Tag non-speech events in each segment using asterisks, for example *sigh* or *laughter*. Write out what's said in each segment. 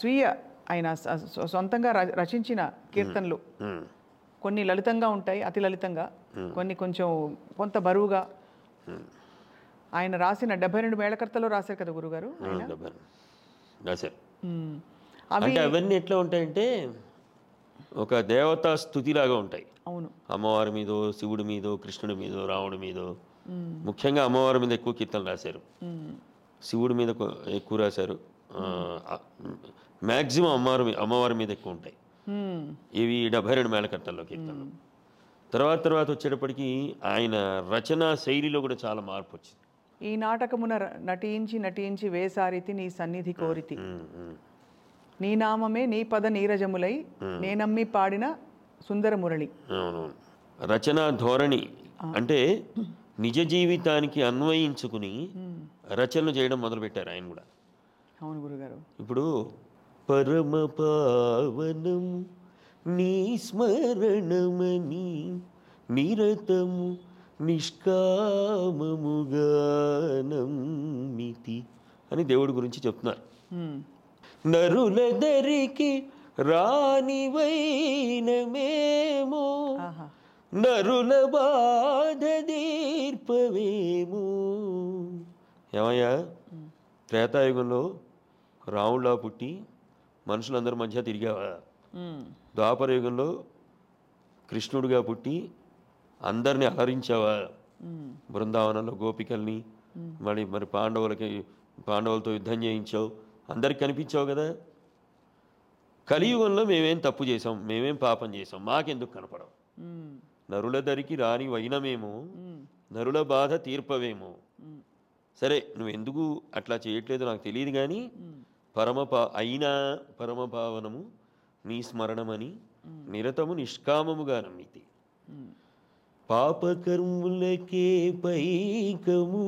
స్వీయ ఆయన సొంతంగా రచించిన కీర్తనలు కొన్ని లలితంగా ఉంటాయి అతి లలితంగా కొన్ని కొంచెం కొంత బరువుగా ఆయన రాసిన డెబ్బై రెండు మేళకర్తలో రాశారు కదా గురుగారు రాశారు అవి అవన్నీ ఎట్లా ఉంటాయంటే ఒక దేవతా స్థుతిలాగా ఉంటాయి అవును అమ్మవారి మీద శివుడి మీద కృష్ణుడి మీద రాముడి మీద ముఖ్యంగా అమ్మవారి మీద ఎక్కువ కీర్తనలు రాశారు శివుడి మీద ఎక్కువ రాశారు మ్యాక్సిమం అమ్మవారి అమ్మవారి మీద ఎక్కువ ఉంటాయి ఇవి డెబ్బై రెండు మేళకట్టల్లో కీర్తనలు తర్వాత తర్వాత వచ్చేటప్పటికి ఆయన రచనా శైలిలో కూడా చాలా మార్పు వచ్చింది ఈ నాటకమున నటించి నటించి వేసారితి నీ సన్నిధి కోరితి నీ నామమే నీ పద నీరజములై నేనమ్మి పాడిన సుందర మురళి రచనా ధోరణి అంటే నిజ జీవితానికి అన్వయించుకుని రచనలు చేయడం మొదలుపెట్టారు ఆయన కూడా అవును గురుగారు ఇప్పుడు పరమ పావనం నీ స్మరణమని నిరతము నిష్కామముగానమితి అని దేవుడి గురించి చెప్తున్నారు నరులదరికి రానివైనమేమో నరుల బాధ దీర్పవేమో ఏమయ్యా త్రేతాయుగంలో రాములా పుట్టి మనుషులందరి మధ్య తిరిగావా ద్వాపరయుగంలో కృష్ణుడిగా పుట్టి అందరిని అలరించావా బృందావనంలో గోపికల్ని మళ్ళీ మరి పాండవులకి పాండవులతో యుద్ధం చేయించావు అందరికి కనిపించావు కదా కలియుగంలో మేమేం తప్పు చేసాం మేమేం పాపం చేసాం మాకెందుకు కనపడవు నరుల దరికి రాని వైనమేమో నరుల బాధ తీర్పవేమో సరే నువ్వు ఎందుకు అట్లా చేయట్లేదు నాకు తెలియదు కానీ పరమపా అయినా పరమపావనము నీ స్మరణమని నిరతము నిష్కామముగా నమ్మితి పాపకర్ములకే పైకము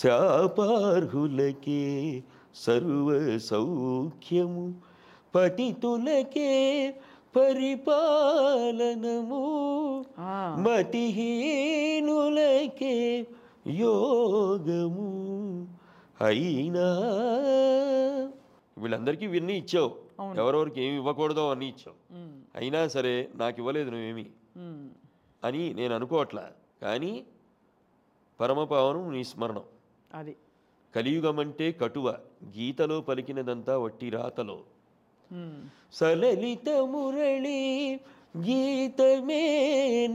శాపార్హులకే సర్వ సౌఖ్యము పటితులకే పరిపాలనము మతిహీనులకే యోగము అయినా వీళ్ళందరికీ ఇవన్నీ ఇచ్చావు ఎవరెవరికి ఏమి ఇవ్వకూడదో అన్నీ ఇచ్చావు అయినా సరే నాకు ఇవ్వలేదు నువ్వేమి అని నేను అనుకోవట్లా కానీ పరమపావనం నీ స్మరణం అది కలియుగం అంటే కటువ గీతలో పలికినదంతా వట్టి రాతలో సలలిత మురళి గీతమే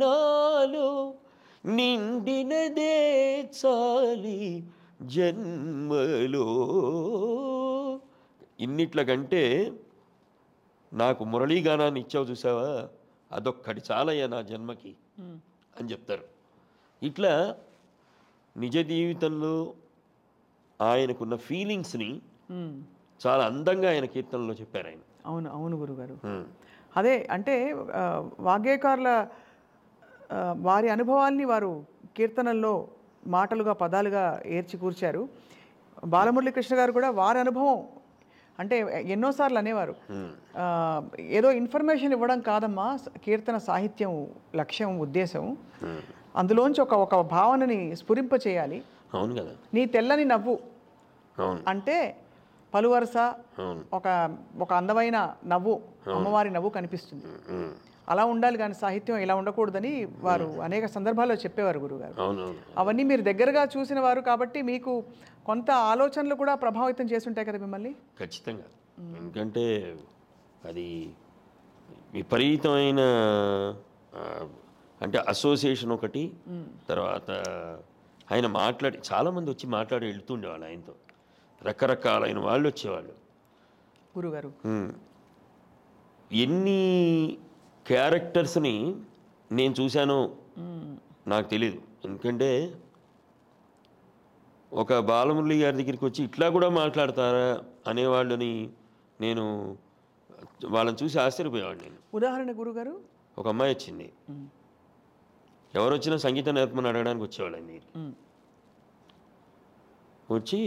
నాలో నిండినదే చాలి జన్మలో ఇన్నిట్ల కంటే నాకు మురళీగానాన్ని ఇచ్చావు చూసావా అదొక్కటి చాలయ్యా నా జన్మకి అని చెప్తారు ఇట్లా నిజ జీవితంలో ఆయనకున్న ఫీలింగ్స్ని చాలా అందంగా ఆయన కీర్తనలో చెప్పారు ఆయన అవును అవును గురుగారు అదే అంటే వాగ్గేకారుల వారి అనుభవాల్ని వారు కీర్తనల్లో మాటలుగా పదాలుగా ఏర్చి కూర్చారు బాలమురళీకృష్ణ గారు కూడా వారి అనుభవం అంటే ఎన్నోసార్లు అనేవారు ఏదో ఇన్ఫర్మేషన్ ఇవ్వడం కాదమ్మా కీర్తన సాహిత్యం లక్ష్యం ఉద్దేశం అందులోంచి ఒక ఒక భావనని స్ఫురింప చేయాలి అవును కదా నీ తెల్లని నవ్వు అంటే పలువరుస ఒక ఒక అందమైన నవ్వు అమ్మవారి నవ్వు కనిపిస్తుంది అలా ఉండాలి కానీ సాహిత్యం ఇలా ఉండకూడదని వారు అనేక సందర్భాల్లో చెప్పేవారు గురుగారు అవన్నీ మీరు దగ్గరగా చూసిన వారు కాబట్టి మీకు కొంత ఆలోచనలు కూడా ప్రభావితం చేస్తుంటాయి కదా మిమ్మల్ని ఖచ్చితంగా ఎందుకంటే అది విపరీతమైన అంటే అసోసియేషన్ ఒకటి తర్వాత ఆయన మాట్లాడి చాలామంది వచ్చి మాట్లాడి వెళ్తుండేవాళ్ళు ఆయనతో రకరకాలైన వాళ్ళు వచ్చేవాళ్ళు గురుగారు ఎన్ని క్యారెక్టర్స్ని నేను చూశాను నాకు తెలీదు ఎందుకంటే ఒక బాలమురళి గారి దగ్గరికి వచ్చి ఇట్లా కూడా మాట్లాడతారా అనేవాళ్ళని నేను వాళ్ళని చూసి ఆశ్చర్యపోయేవాడు నేను ఉదాహరణ గురుగారు ఒక అమ్మాయి వచ్చింది ఎవరు వచ్చినా సంగీత నేర్పమని అడగడానికి వచ్చేవాళ్ళని వచ్చి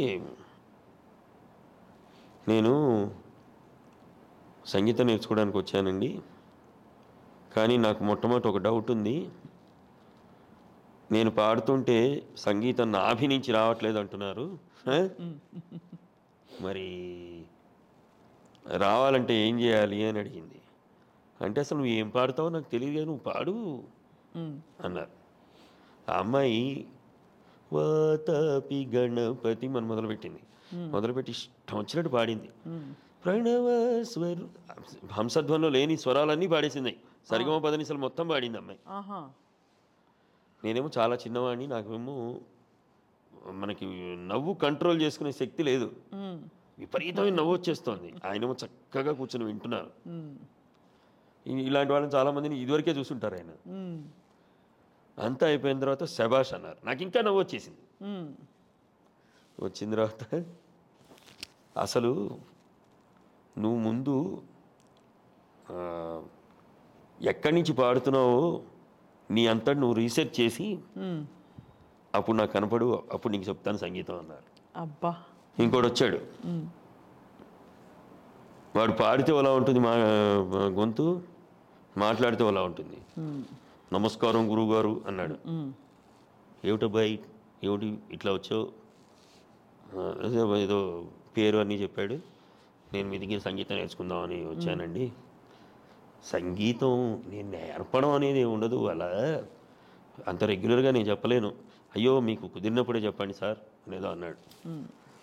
నేను సంగీతం నేర్చుకోవడానికి వచ్చానండి కానీ నాకు మొట్టమొదటి ఒక డౌట్ ఉంది నేను పాడుతుంటే సంగీతం నాభి నుంచి రావట్లేదు అంటున్నారు మరి రావాలంటే ఏం చేయాలి అని అడిగింది అంటే అసలు నువ్వు ఏం పాడతావో నాకు తెలియదు నువ్వు పాడు అన్నారు ఆ అమ్మాయి వాతాపి గణపతి మనం మొదలుపెట్టింది మొదలుపెట్టి ఇష్టం వచ్చినట్టు పాడింది ప్రణవ స్వరు హంసధ్వంలో లేని స్వరాలన్నీ పాడేసింది సరిగమ పదనిసలు మొత్తం పాడింది అమ్మాయి నేనేమో చాలా చిన్నవాడిని నాకేమో మనకి నవ్వు కంట్రోల్ చేసుకునే శక్తి లేదు విపరీతమైన నవ్వు వచ్చేస్తోంది ఆయనేమో చక్కగా కూర్చొని వింటున్నారు ఇలాంటి వాళ్ళని చాలామందిని ఇదివరకే చూసుంటారు ఆయన అంతా అయిపోయిన తర్వాత శబాష్ అన్నారు నాకు ఇంకా నవ్వు వచ్చేసింది వచ్చిన తర్వాత అసలు నువ్వు ముందు ఎక్కడి నుంచి పాడుతున్నావో నీ అంతా నువ్వు రీసెర్చ్ చేసి అప్పుడు నాకు కనపడు అప్పుడు నీకు చెప్తాను సంగీతం అన్నారు అబ్బా ఇంకోటి వచ్చాడు వాడు పాడితే ఎలా ఉంటుంది మా గొంతు మాట్లాడితే ఎలా ఉంటుంది నమస్కారం గురువుగారు అన్నాడు ఏమిటబ్బాయి ఏమిటి ఇట్లా వచ్చావు ఏదో పేరు అని చెప్పాడు నేను మీ దగ్గర సంగీతం నేర్చుకుందామని వచ్చానండి సంగీతం నేను నేర్పడం అనేది ఉండదు అలా అంత రెగ్యులర్గా నేను చెప్పలేను అయ్యో మీకు కుదిరినప్పుడే చెప్పండి సార్ అనేదో అన్నాడు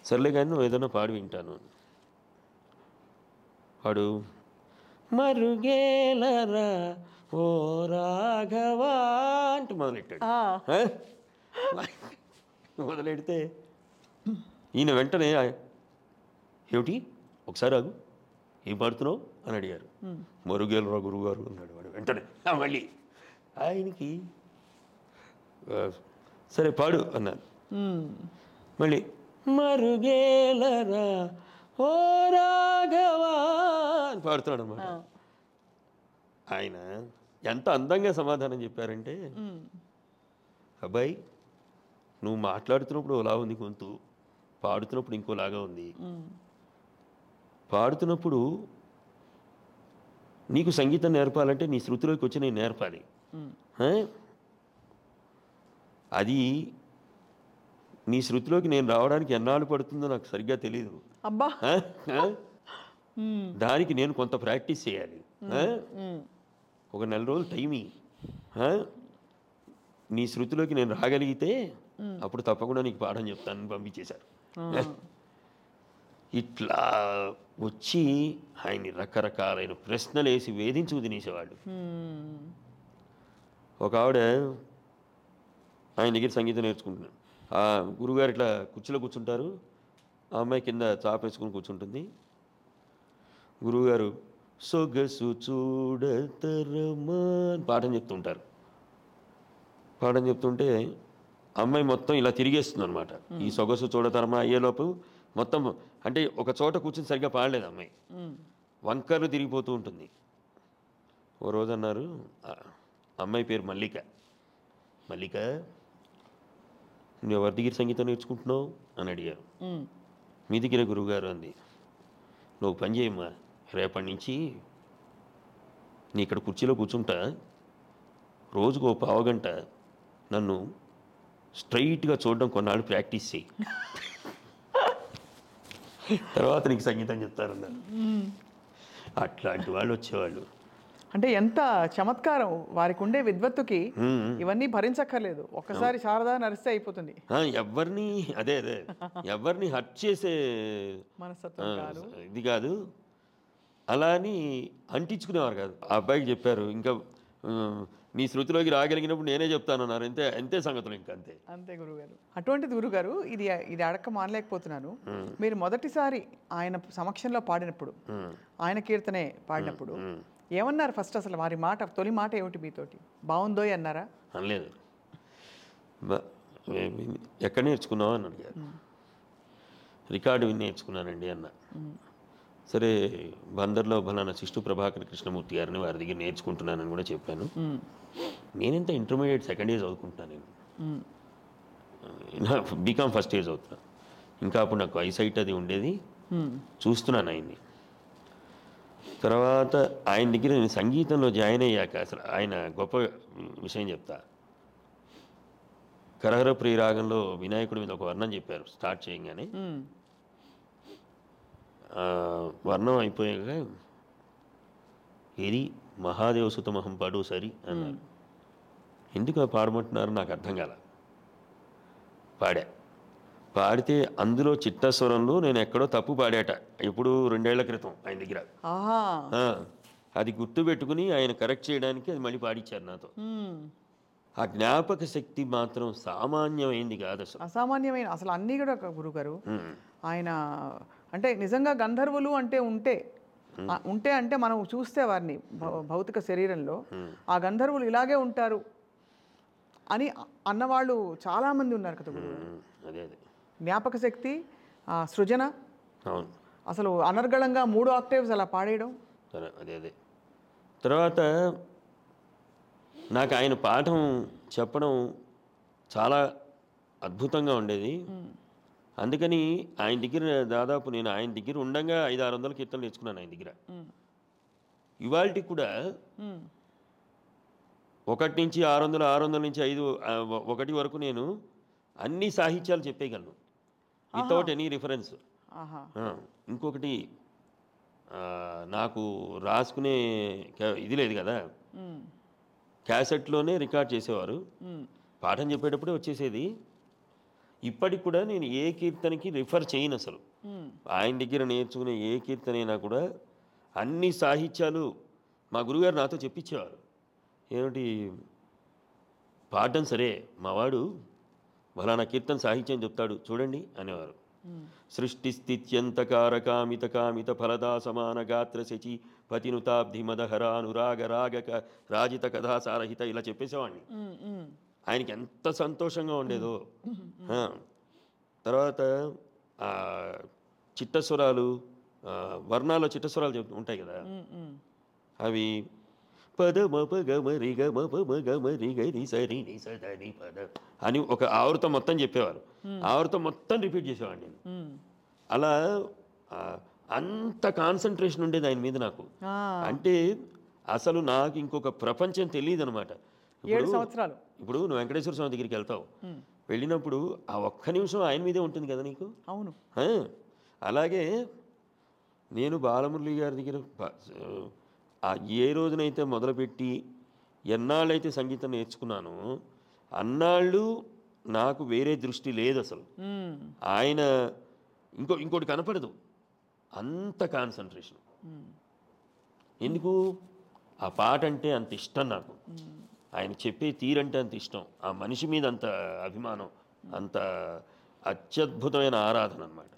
సర్లే కానీ నువ్వు ఏదైనా పాడు వింటాను వాడు మరుగేలరా ఓ రాఘవా అంటూ మొదలెట్టాడు *laughs* మొదలెడితే ఈయన వెంటనే ఏమిటి ఒకసారి ఆగు ఏం పాడుతున్నావు అని అడిగారు మరుగేలరా గారు అన్నాడు వాడు వెంటనే మళ్ళీ ఆయనకి సరే పాడు అన్నాను మళ్ళీ మరుగేలరా ఓ రాఘవా అని పాడుతున్నాడు అన్నమాట ఆయన ఎంత అందంగా సమాధానం చెప్పారంటే అబ్బాయి నువ్వు మాట్లాడుతున్నప్పుడు ఎలా ఉంది గొంతు పాడుతున్నప్పుడు ఇంకోలాగా ఉంది పాడుతున్నప్పుడు నీకు సంగీతం నేర్పాలంటే నీ శృతిలోకి వచ్చి నేను నేర్పాలి అది నీ శృతిలోకి నేను రావడానికి ఎన్నాళ్ళు పడుతుందో నాకు సరిగ్గా తెలియదు అబ్బా దానికి నేను కొంత ప్రాక్టీస్ చేయాలి ఒక నెల రోజులు టైమి నీ శృతిలోకి నేను రాగలిగితే అప్పుడు తప్పకుండా నీకు పాఠం చెప్తాను పంపించేశారు ఇట్లా వచ్చి ఆయన్ని రకరకాలైన ప్రశ్నలు వేసి వేధించి వదిలేసేవాడు ఒక ఆవిడ ఆయన దగ్గర సంగీతం నేర్చుకుంటున్నాను ఆ గురుగారు ఇట్లా కుర్చీలో కూర్చుంటారు ఆ అమ్మాయి కింద చాప వేసుకుని కూర్చుంటుంది గురువుగారు సొగసు చూడతరమా పాఠం చెప్తుంటారు పాఠం చెప్తుంటే అమ్మాయి మొత్తం ఇలా తిరిగేస్తుంది అనమాట ఈ సొగసు చూడతరమా అయ్యేలోపు మొత్తం అంటే ఒక చోట కూర్చొని సరిగ్గా పాడలేదు అమ్మాయి వంకర్లు తిరిగిపోతూ ఉంటుంది ఓ రోజు అన్నారు అమ్మాయి పేరు మల్లిక మల్లిక నువ్వు ఎవరి దగ్గర సంగీతం నేర్చుకుంటున్నావు అని అడిగారు మీ దగ్గర గురువుగారు అంది నువ్వు పని చేయమ్మా రేపటి నుంచి నీ ఇక్కడ కుర్చీలో కూర్చుంటా రోజుకు ఓ పావగంట నన్ను స్ట్రైట్గా చూడడం కొన్నాళ్ళు ప్రాక్టీస్ చేయి *laughs* తర్వాత నీకు సంగీతం చెప్తారన్నారు అట్లాంటి వాళ్ళు వచ్చేవాళ్ళు అంటే ఎంత చమత్కారం వారికి ఉండే విద్వత్తుకి ఇవన్నీ భరించక్కర్లేదు ఒక్కసారి శారదా నరిస్తే అయిపోతుంది ఎవరిని అదే అదే ఎవరిని హర్ట్ చేసే ఇది కాదు అలా అని అంటించుకునేవారు కాదు ఆ అబ్బాయికి చెప్పారు ఇంకా నీ శృతిలోకి రాగలిగినప్పుడు నేనే చెప్తాను అన్నారు అంతే అంతే సంగతులు ఇంకా అంతే అంతే గురుగారు అటువంటిది గురుగారు ఇది ఇది అడక మానలేకపోతున్నాను మీరు మొదటిసారి ఆయన సమక్షంలో పాడినప్పుడు ఆయన కీర్తనే పాడినప్పుడు ఏమన్నారు ఫస్ట్ అసలు వారి మాట తొలి మాట ఏమిటి మీతోటి బాగుందో అన్నారా అనలేదు ఎక్కడ నేర్చుకున్నావు అని అడిగారు రికార్డు విని నేర్చుకున్నానండి అన్న సరే బందర్లో బలానా శిష్టు ప్రభాకర్ కృష్ణమూర్తి గారిని వారి దగ్గర నేర్చుకుంటున్నానని కూడా చెప్పాను నేనెంత ఇంటర్మీడియట్ సెకండ్ ఇయర్ చదువుకుంటున్నాను నేను hmm. *laughs* బీకామ్ ఫస్ట్ ఇయర్ చదువుతున్నా ఇంకా అప్పుడు నాకు ఐసైట్ అది ఉండేది hmm. చూస్తున్నాను ఆయన్ని తర్వాత ఆయన దగ్గర నేను సంగీతంలో జాయిన్ అయ్యాక అసలు ఆయన గొప్ప విషయం చెప్తా కరహర ప్రియరాగంలో వినాయకుడి మీద ఒక వర్ణం చెప్పారు స్టార్ట్ చేయగానే hmm. వర్ణం అయిపోయాక ఏది మహాదేవ సుతమహం పాడు సరి అన్నారు ఎందుకు పాడమంటున్నారు నాకు అర్థం కాల పాడా పాడితే అందులో చిట్టస్వరంలో నేను ఎక్కడో తప్పు పాడాట ఇప్పుడు రెండేళ్ల క్రితం ఆయన దగ్గర అది గుర్తుపెట్టుకుని ఆయన కరెక్ట్ చేయడానికి అది మళ్ళీ పాడించారు నాతో ఆ జ్ఞాపక శక్తి మాత్రం సామాన్యమైంది కాదు అసలు అసామాన్యమైన అసలు అన్నీ కూడా గురుగారు ఆయన అంటే నిజంగా గంధర్వులు అంటే ఉంటే ఉంటే అంటే మనం చూస్తే వారిని భౌతిక శరీరంలో ఆ గంధర్వులు ఇలాగే ఉంటారు అని అన్నవాళ్ళు చాలామంది ఉన్నారు కదా జ్ఞాపక శక్తి సృజన అసలు అనర్గళంగా మూడు ఆక్టేవ్స్ అలా పాడేయడం అదే అదే తర్వాత నాకు ఆయన పాఠం చెప్పడం చాలా అద్భుతంగా ఉండేది అందుకని ఆయన దగ్గర దాదాపు నేను ఆయన దగ్గర ఉండగా ఐదు ఆరు వందల కీర్తనలు నేర్చుకున్నాను ఆయన దగ్గర ఇవాళ కూడా ఒకటి నుంచి ఆరు వందలు ఆరు వందల నుంచి ఐదు ఒకటి వరకు నేను అన్ని సాహిత్యాలు చెప్పేయగలను వితౌట్ ఎనీ రిఫరెన్స్ ఇంకొకటి నాకు రాసుకునే ఇది లేదు కదా క్యాసెట్లోనే రికార్డ్ చేసేవారు పాఠం చెప్పేటప్పుడే వచ్చేసేది ఇప్పటికి కూడా నేను ఏ కీర్తనకి రిఫర్ చేయను అసలు ఆయన దగ్గర నేర్చుకునే ఏ కీర్తన అయినా కూడా అన్ని సాహిత్యాలు మా గురుగారు నాతో చెప్పించేవారు ఏమిటి పాఠం సరే మావాడు ఫలానా కీర్తన సాహిత్యం చెప్తాడు చూడండి అనేవారు సృష్టి స్థిత్యంత కారకామిత కామిత ఫలదా సమాన గాత్ర శచి పతినుతాబ్ధి మదహరానురాగ రాగక రాజిత కథా సారహిత ఇలా చెప్పేసేవాడిని ఆయనకి ఎంత సంతోషంగా ఉండేదో *laughs* తర్వాత చిట్టస్వరాలు వర్ణాల చిట్టస్వరాలు చెప్తూ ఉంటాయి కదా అవి పద మప గమ రి గమ గ గమ రి గరి సరి ని సదని పద అని ఒక ఆవృతం మొత్తం చెప్పేవారు ఆవృతం మొత్తం రిపీట్ చేసేవాడిని నేను అలా అంత కాన్సన్ట్రేషన్ ఉండేది ఆయన మీద నాకు అంటే అసలు నాకు ఇంకొక ప్రపంచం తెలియదు అనమాట ఏడు సంవత్సరాలు ఇప్పుడు నువ్వు వెంకటేశ్వర స్వామి దగ్గరికి వెళ్తావు వెళ్ళినప్పుడు ఆ ఒక్క నిమిషం ఆయన మీదే ఉంటుంది కదా నీకు అవును అలాగే నేను బాలమురళి గారి దగ్గర ఏ రోజునైతే మొదలుపెట్టి ఎన్నాళ్ళైతే సంగీతం నేర్చుకున్నాను అన్నాళ్ళు నాకు వేరే దృష్టి లేదు అసలు ఆయన ఇంకో ఇంకోటి కనపడదు అంత కాన్సన్ట్రేషన్ ఎందుకు ఆ పాట అంటే అంత ఇష్టం నాకు ఆయన చెప్పే తీరంటే అంత ఇష్టం ఆ మనిషి మీద అంత అభిమానం అంత అత్యద్భుతమైన ఆరాధన అనమాట